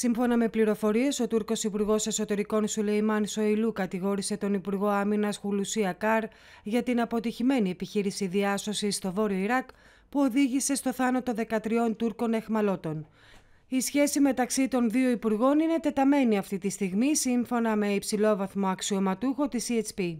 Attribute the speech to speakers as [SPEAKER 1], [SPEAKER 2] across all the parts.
[SPEAKER 1] Σύμφωνα με πληροφορίες, ο Τούρκος Υπουργός Εσωτερικών Σουλεϊμάν Σοηλού κατηγόρησε τον Υπουργό Άμυνας Χουλουσία Καρ για την αποτυχημένη επιχείρηση διάσωσης στο Βόρειο Ιράκ που οδήγησε στο θάνατο 13 Τούρκων εχμαλώτων. Η σχέση μεταξύ των δύο υπουργών είναι τεταμένη αυτή τη στιγμή σύμφωνα με υψηλόβαθμος αξιωματούχος τη CHP.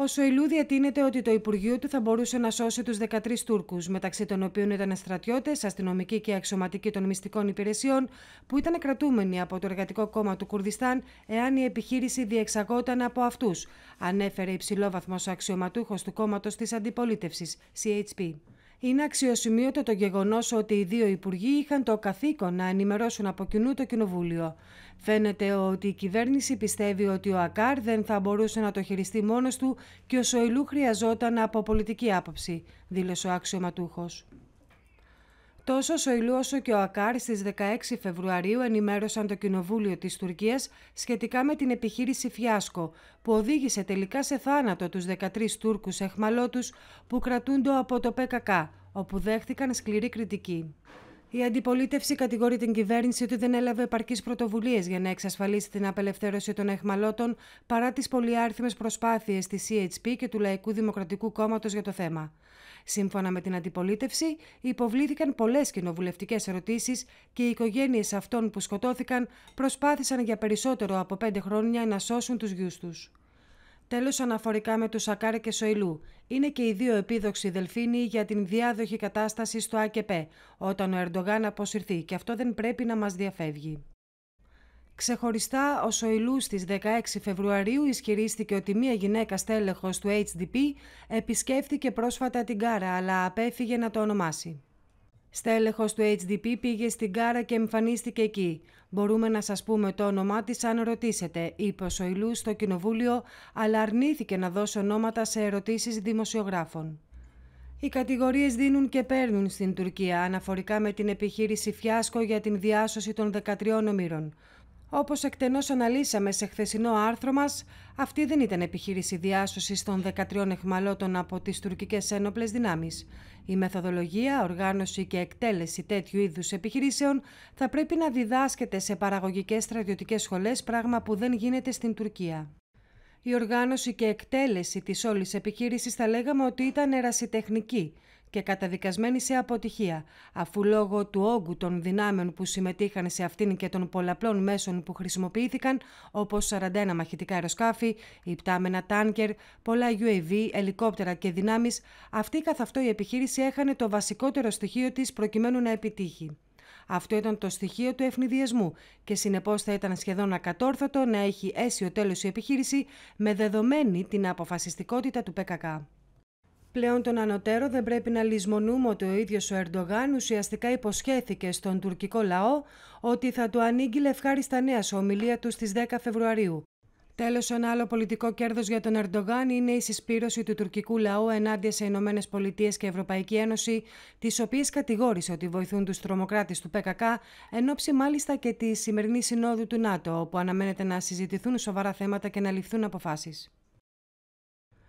[SPEAKER 1] Ο Σοηλού διατείνεται ότι το Υπουργείο του θα μπορούσε να σώσει τους 13 Τούρκους, μεταξύ των οποίων ήταν στρατιώτες, αστυνομικοί και αξιωματικοί των μυστικών υπηρεσιών, που ήταν κρατούμενοι από το Εργατικό Κόμμα του Κουρδιστάν, εάν η επιχείρηση διεξαγόταν από αυτούς, ανέφερε υψηλόβαθμος αξιωματούχος του κόμματος της αντιπολίτευσης, CHP. Είναι αξιοσημείωτο το γεγονός ότι οι δύο υπουργοί είχαν το καθήκον να ενημερώσουν από κοινού το Κοινοβούλιο. Φαίνεται ότι η κυβέρνηση πιστεύει ότι ο Ακάρ δεν θα μπορούσε να το χειριστεί μόνος του και ο Σοηλού χρειαζόταν από πολιτική άποψη, δήλωσε ο αξιωματούχος. Τόσο ο Σοηλού όσο και ο Ακάρ στις 16 Φεβρουαρίου ενημέρωσαν το Κοινοβούλιο της Τουρκίας σχετικά με την επιχείρηση Φιάσκο, που οδήγησε τελικά σε θάνατο τους 13 τουρκου εχμαλώτους που κρατούνται από το ΠΚΚ, όπου δέχτηκαν σκληρή κριτική. Η αντιπολίτευση κατηγορεί την κυβέρνηση ότι δεν έλαβε επαρκείς πρωτοβουλίες για να εξασφαλίσει την απελευθέρωση των εχμαλώτων παρά τις πολυάριθμες προσπάθειες της CHP και του Λαϊκού Δημοκρατικού Κόμματος για το θέμα. Σύμφωνα με την αντιπολίτευση, υποβλήθηκαν πολλές κοινοβουλευτικές ερωτήσεις και οι οικογένειες αυτών που σκοτώθηκαν προσπάθησαν για περισσότερο από πέντε χρόνια να σώσουν τους γιους τους. Τέλος, αναφορικά με τους Σακάρε και Σοηλού, είναι και οι δύο επίδοξοι δελφίνοι για την διάδοχη κατάσταση στο ΑΚΠ, όταν ο Ερντογάν αποσυρθεί, και αυτό δεν πρέπει να μας διαφεύγει. Ξεχωριστά, ο Σοηλού στις 16 Φεβρουαρίου ισχυρίστηκε ότι μία γυναίκα στέλεχος του HDP επισκέφθηκε πρόσφατα την Κάρα, αλλά απέφυγε να το ονομάσει. Στέλεχος του HDP πήγε στην Κάρα και εμφανίστηκε εκεί. «Μπορούμε να σας πούμε το όνομά της αν ρωτήσετε», είπε ο Σοηλού στο Κοινοβούλιο, αλλά αρνήθηκε να δώσει ονόματα σε ερωτήσεις δημοσιογράφων. Οι κατηγορίες δίνουν και παίρνουν στην Τουρκία αναφορικά με την επιχείρηση φιάσκο για την διάσωση των 13 ομήρων. Όπως εκτενώς αναλύσαμε σε χθεσινό άρθρο μας, αυτή δεν ήταν επιχείρηση διάσωσης των 13 εχμαλώτων από τις τουρκικές ένοπλες δυνάμεις. Η μεθοδολογία, οργάνωση και εκτέλεση τέτοιου είδους επιχειρήσεων θα πρέπει να διδάσκεται σε παραγωγικές στρατιωτικές σχολές, πράγμα που δεν γίνεται στην Τουρκία. Η οργάνωση και εκτέλεση της όλης επιχείρησης θα λέγαμε ότι ήταν ερασιτεχνική, και καταδικασμένη σε αποτυχία, αφού λόγω του όγκου των δυνάμεων που συμμετείχαν σε αυτήν και των πολλαπλών μέσων που χρησιμοποιήθηκαν, όπως 41 μαχητικά αεροσκάφη, υπτάμενα τάνκερ, πολλά UAV, ελικόπτερα και δυνάμεις, αυτή καθ' αυτό η επιχείρηση έχανε το βασικότερο στοιχείο της προκειμένου να επιτύχει. Αυτό ήταν το στοιχείο του ευνηδιασμού και συνεπώς θα ήταν σχεδόν ακατόρθωτο να έχει αίσιο τέλος η επιχείρηση με δεδομένη την αποφασιστικότητα του ΠΚΚ. Πλέον τον Ανωτέρο δεν πρέπει να λησμονούμε ότι ο ίδιος ο Ερντογάν ουσιαστικά υποσχέθηκε στον τουρκικό λαό ότι θα του ανήγγειλε ευχάριστα νέα σε ομιλία του στις 10 Φεβρουαρίου. Τέλος, ένα άλλο πολιτικό κέρδος για τον Ερντογάν είναι η συσπήρωση του τουρκικού λαού ενάντια σε Ηνωμένες Πολιτείες και Ευρωπαϊκή Ένωση, τις οποίες κατηγόρησε ότι βοηθούν τους τρομοκράτες του ΠΚΚ, εν ώψη μάλιστα και τη σημερινή συνόδου του ΝΑΤΟ, όπου αναμένεται να συζητηθούν σοβαρά θέματα και να ληφθούν αποφάσεις.